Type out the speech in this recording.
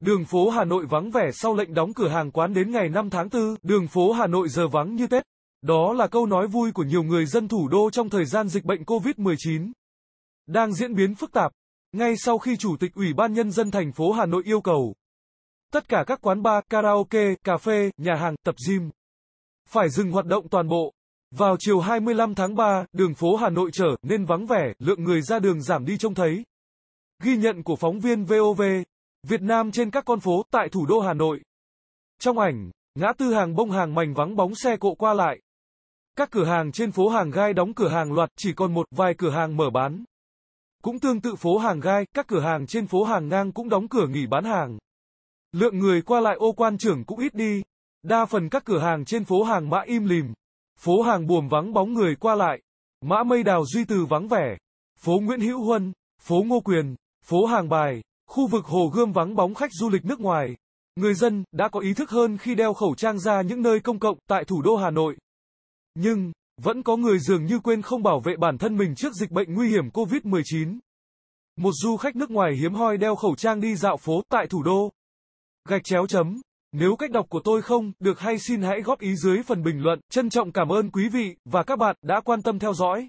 Đường phố Hà Nội vắng vẻ sau lệnh đóng cửa hàng quán đến ngày 5 tháng 4, đường phố Hà Nội giờ vắng như Tết. Đó là câu nói vui của nhiều người dân thủ đô trong thời gian dịch bệnh COVID-19. Đang diễn biến phức tạp, ngay sau khi Chủ tịch Ủy ban Nhân dân thành phố Hà Nội yêu cầu tất cả các quán bar, karaoke, cà phê, nhà hàng, tập gym phải dừng hoạt động toàn bộ. Vào chiều 25 tháng 3, đường phố Hà Nội trở nên vắng vẻ, lượng người ra đường giảm đi trông thấy. Ghi nhận của phóng viên VOV Việt Nam trên các con phố tại thủ đô Hà Nội. Trong ảnh, ngã tư hàng bông hàng mảnh vắng bóng xe cộ qua lại. Các cửa hàng trên phố hàng gai đóng cửa hàng loạt, chỉ còn một vài cửa hàng mở bán. Cũng tương tự phố hàng gai, các cửa hàng trên phố hàng ngang cũng đóng cửa nghỉ bán hàng. Lượng người qua lại ô quan trưởng cũng ít đi. Đa phần các cửa hàng trên phố hàng mã im lìm. Phố hàng buồm vắng bóng người qua lại. Mã mây đào duy từ vắng vẻ. Phố Nguyễn Hữu Huân, phố Ngô Quyền, phố Hàng Bài, Khu vực Hồ Gươm vắng bóng khách du lịch nước ngoài. Người dân đã có ý thức hơn khi đeo khẩu trang ra những nơi công cộng tại thủ đô Hà Nội. Nhưng, vẫn có người dường như quên không bảo vệ bản thân mình trước dịch bệnh nguy hiểm COVID-19. Một du khách nước ngoài hiếm hoi đeo khẩu trang đi dạo phố tại thủ đô. Gạch chéo chấm. Nếu cách đọc của tôi không được hay xin hãy góp ý dưới phần bình luận. Trân trọng cảm ơn quý vị và các bạn đã quan tâm theo dõi.